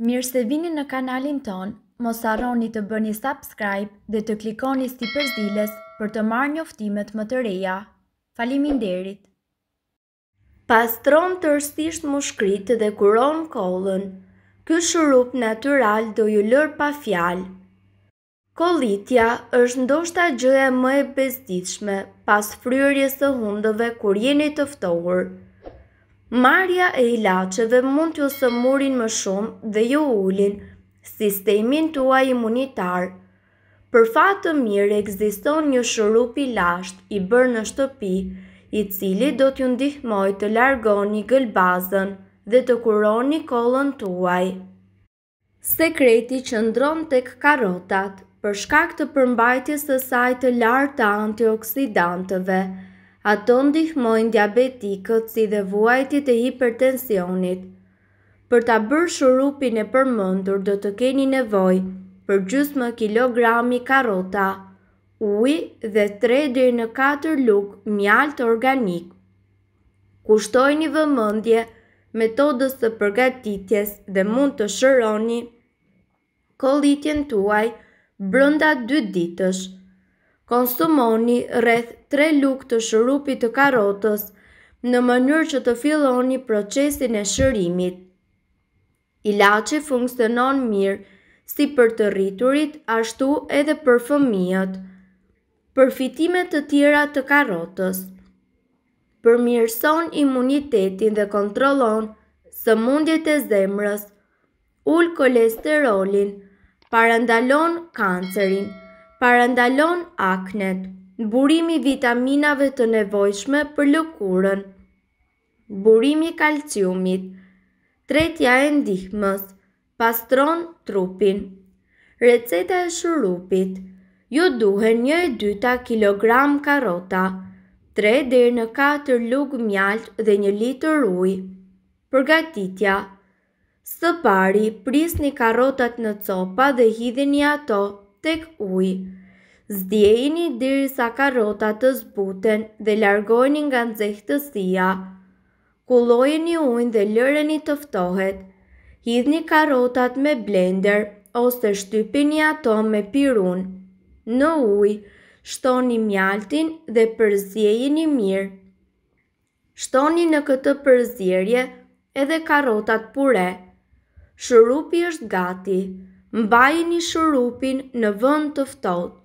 Mirë se vini në kanalin ton, mos arroni të bëni subscribe dhe të klikoni sti përzdiles për të marrë një më të reja. Falimin derit! Pastron të rstisht më dhe kuron kollën. Ky shurup natural do ju lër pa fjalë. Kolitja është ndoshta gjëja më e bezdishme pas fryrjes të hundëve kur jeni tëftohur. Marja e ilaqeve mund t'ju sëmurin më shumë dhe ju ullin sistemin tua imunitar. Për fatë të mirë, egziston një shurup i lasht i bërë në shtëpi, i cili do t'ju ndihmoj të largoni gëlbazën dhe të kuroni kolën tuaj. Sekreti që ndron të karotat, për shkak të përmbajtjes të saj të lartë antioksidantëve, ato ndihmojnë diabetikët si dhe vuajtjet e hipertensionit. Për ta bërë shurupin e përmendur do të keni nevojë për gjysmë kilogrami karrota, ujë dhe 3 deri në 4 lug mjalt organik. Kushtojni vëmendje metodës së përgatitjes dhe mund të shëroni kolitjen tuaj brënda 2 ditësh. Konsumoni rreth tre lukë të shërupit të karotës në mënyrë që të filloni procesin e shërimit. Ilaci funksionon mirë, si për të rriturit, ashtu edhe për fëmijët. Përfitimet të tjera të karotës Përmirëson imunitetin dhe kontrolon së mundjet e zemrës, ullë kolesterolin, parandalon kancerin, parandalon aknet burimi vitaminave të nevojshme për lëkurën, burimi kalciumit, tretja e ndihmës, pastron trupin, receta e shurupit, ju jo duhen një e dyta kilogram karota, 3 dhe në 4 lugë mjalt dhe një litër uj. Përgatitja Së pari, pris një karotat në copa dhe hidhin një ato tek ujë. Zdjejni diri sa karota të zbuten dhe largojni nga nëzehtësia. Kulojni ujnë dhe lëreni tëftohet. Hidhni karotat me blender ose shtypini ato me pirun. Në uj, shtoni mjaltin dhe përzjejni mirë. Shtoni në këtë përzjerje edhe karotat pure. Shurupi është gati. Mbajni shurupin në vënd të ftohtë.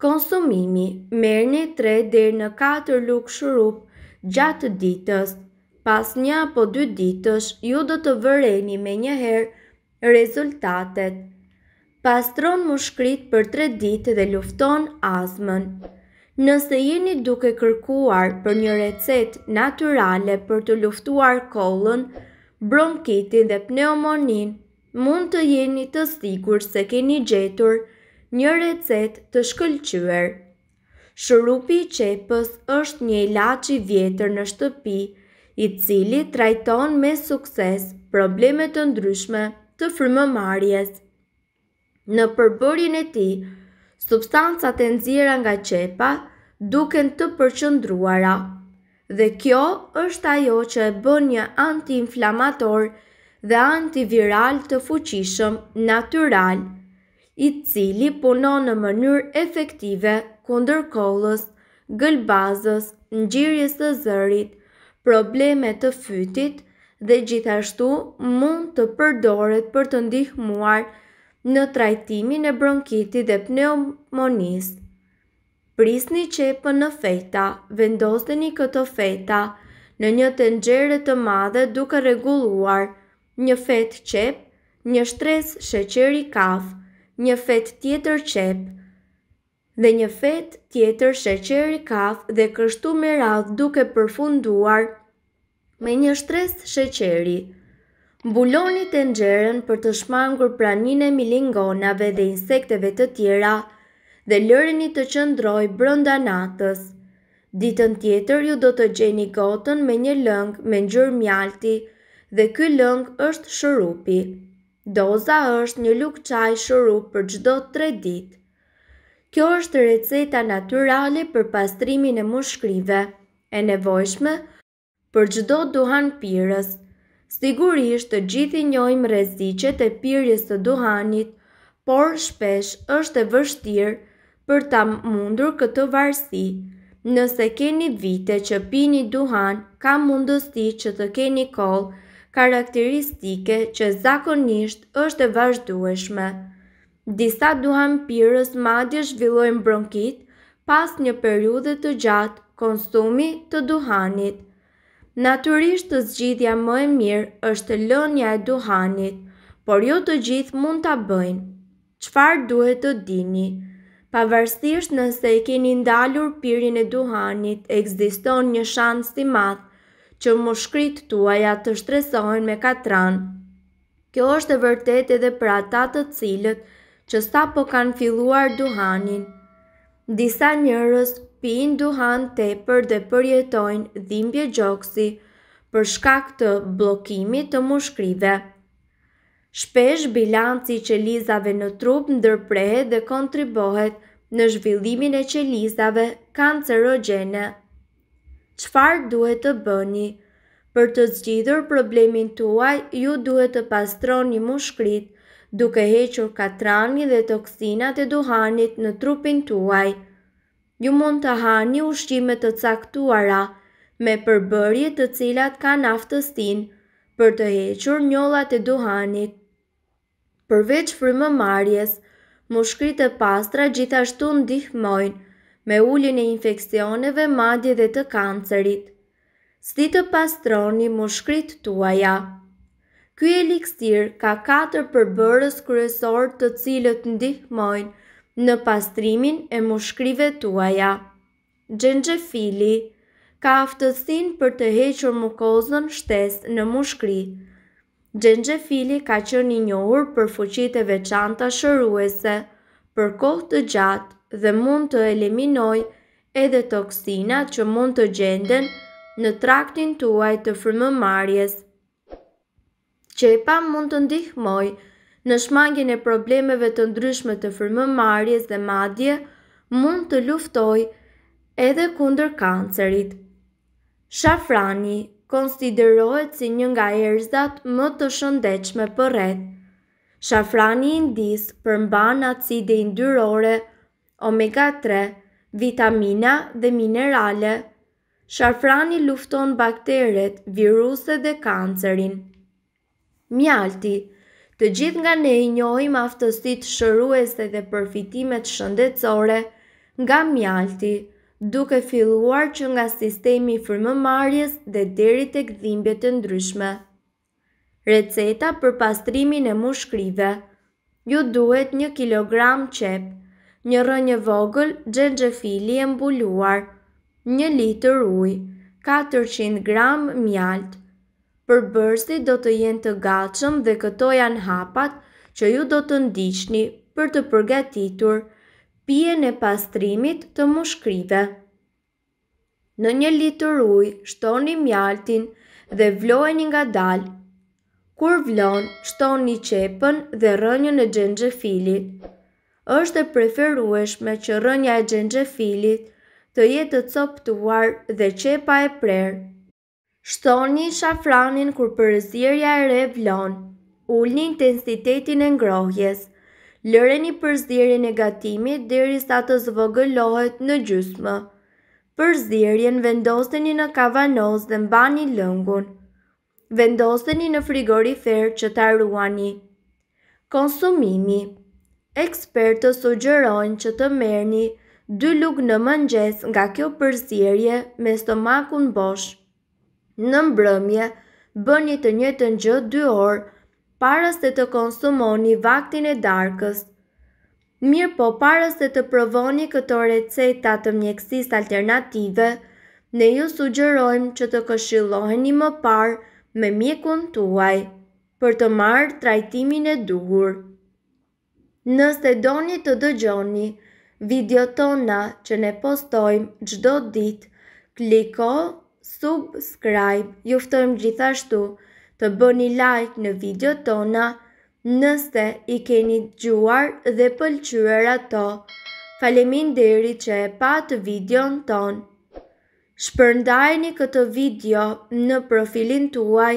Konsumimi merë një tre dhe në katër lukë shurup gjatë ditës. Pas një apo dy ditës, ju do të vëreni me njëherë rezultatet. Pastron më shkrit për tre ditë dhe lufton azmën. Nëse jeni duke kërkuar për një recet naturale për të luftuar kolën, bronkitin dhe pneumonin, mund të jeni të stikur se keni gjetur nështë një recet të shkëllqyër. Shurupi i qepës është një ilaci i vjetër në shtëpi, i cili trajton me sukses probleme të ndryshme të frymëmarrjes. Në përbërjen e tij, substancat e nxjera nga qepa duken të përqendruara dhe kjo është ajo që e bën një antiinflamator dhe antiviral të fuqishëm natyral i cili punon në mënyrë efektive kundër kollës, gëlbazës, ngjyrjes së zërit, probleme të fytit dhe gjithashtu mund të përdoret për të ndihmuar në trajtimin e bronkitit dhe pneumonisë. Prisni qepën në feta, vendosteni këto feta në një të nxere të madhe duke reguluar një fet qep, një shtres sheqeri kafë, një fet tjetër qep dhe një fet tjetër sheqeri kaf dhe kështu me radh duke përfunduar me një shtres sheqeri. Mbuloni të nxeren për të shmangur pranin e milingonave dhe insekteve të tjera dhe lëreni të qëndroj brënda natës. Ditën tjetër ju do të gjeni gotën me një lëngë me njërë mjalti dhe ky lëngë është shërupi. Doza është një lukë qaj shurup për gjdo 3 ditë. Kjo është receta naturali për pastrimin e mushkrive, e nevojshme për gjdo duhan pires. Sigurisht të gjithi njojmë rezicet e pires të duhanit, por shpesh është e vështirë për ta mundur këtë varsi. Nëse keni vite që pini duhan, ka mundësti që të keni kolë, karakteristike që zakonisht është e vazhdueshme. Disa duham pyrës madje zhvillojnë bronkit pas një periudhe të gjatë konsumi të duhanit. Naturisht të zgjidhja më e mirë është lënja e duhanit, por jo të gjithë mund të bëjnë. Qfar duhet të dini? Pavarësisht nëse i keni ndalur pyrin e duhanit, egziston një shansë të matë që moshkrit tuaja të shtresohen me katran. Kjo është e vërtet edhe për ata të cilët që sta po kanë filluar duhanin. Disa njërës pinë duhan tepër dhe përjetojnë dhimbje gjoksi për shkak të blokimit të mushkrive. Shpesh bilanci i qelizave në trup dërprehe dhe kontribohet në zhvillimin e qelizave kancerogjene qfar duhet të bëni. Për të zgjidhur problemin tuaj, ju duhet të pastroni mushkrit, duke hequr katrani dhe toksinat e duhanit në trupin tuaj. Ju mund të hani ushqime të caktuara me përbërje të cilat kanë naftëstin për të hequr njollat e duhanit. Përveç frymëmarrjes, mushkëritë e pastra gjithashtu ndihmojnë me ullin e infekcioneve madje dhe të kancerit. Si të pastroni mushkrit tuaja. Ky eliksir ka 4 përbërës kryesor të cilët ndihmojnë në pastrimin e mushkrive tuaja. Gjengjefili ka aftësin për të hequr mukozën shtes në mushkri. Gjengjefili ka që një njohur për fuqit e veçanta shëruese, për kohë të gjatë dhe mund të eliminoj edhe toksinat që mund të gjenden në traktin tuaj të frymëmarrjes. Qepa mund të ndihmoj në shmangin e problemeve të ndryshme të frymëmarrjes dhe madje mund të luftoj edhe kundër kancerit. Shafrani konsiderohet si një nga erëzat më të shëndetshme për rreth. Shafrani i ndis përmban acide yndyrore, si omega 3, vitamina dhe minerale. Shafrani lufton bakteret, viruset dhe kancerin. Mjalti Të gjithë nga ne i njohim aftësit shëruese dhe përfitimet shëndetësore nga mjalti, duke filluar që nga sistemi firmëmarjes dhe deri të gdhimbjet të ndryshme. Receta për pastrimin e mushkrive Ju duhet një kilogram qepë, një rënjë vogël, gjengje fili e mbuluar, një litër uj, 400 gram mjalt. Për bërsti do të jenë të gacëm dhe këto janë hapat që ju do të ndishtni për të përgatitur pje në pastrimit të mushkrive. Në një litër uj, shtoni mjaltin dhe vlojnë nga dalë. Kur vlon shtoni qepën dhe rënjën e gjengje fili është e preferueshme që rënja e filit të jetë të coptuar dhe qepa e prerë. Shtoni shafranin kur përzirja e re vlonë, ullni intensitetin e ngrohjes, lëreni përzirjen e gatimit dheri sa të zvogëlohet në gjysmë. Përzirjen vendoseni në kavanoz dhe mbani lëngun. Vendoseni në frigorifer që të arruani. Konsumimi ekspertët sugjerojnë që të merrni dy lug në mëngjes nga kjo përzierje me stomakun bosh. Në mbrëmje, bëni të njëjtën gjë 2 orë para se të konsumoni vaktin e darkës. Mirë po para se të provoni këto receta të mjekësisë alternative, ne ju sugjerojmë që të këshilloheni më parë me mjekun tuaj për të marrë trajtimin e duhur. Nëse doni të dëgjoni video tona që ne postojmë gjdo dit, kliko subscribe, juftojmë gjithashtu të bëni like në video tona nëse i keni gjuar dhe pëlqyër ato. Falemin deri që e patë video në ton. Shpërndajni këtë video në profilin tuaj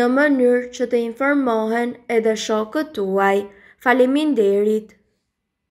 në mënyrë që të informohen edhe shokët tuaj. Faleminderit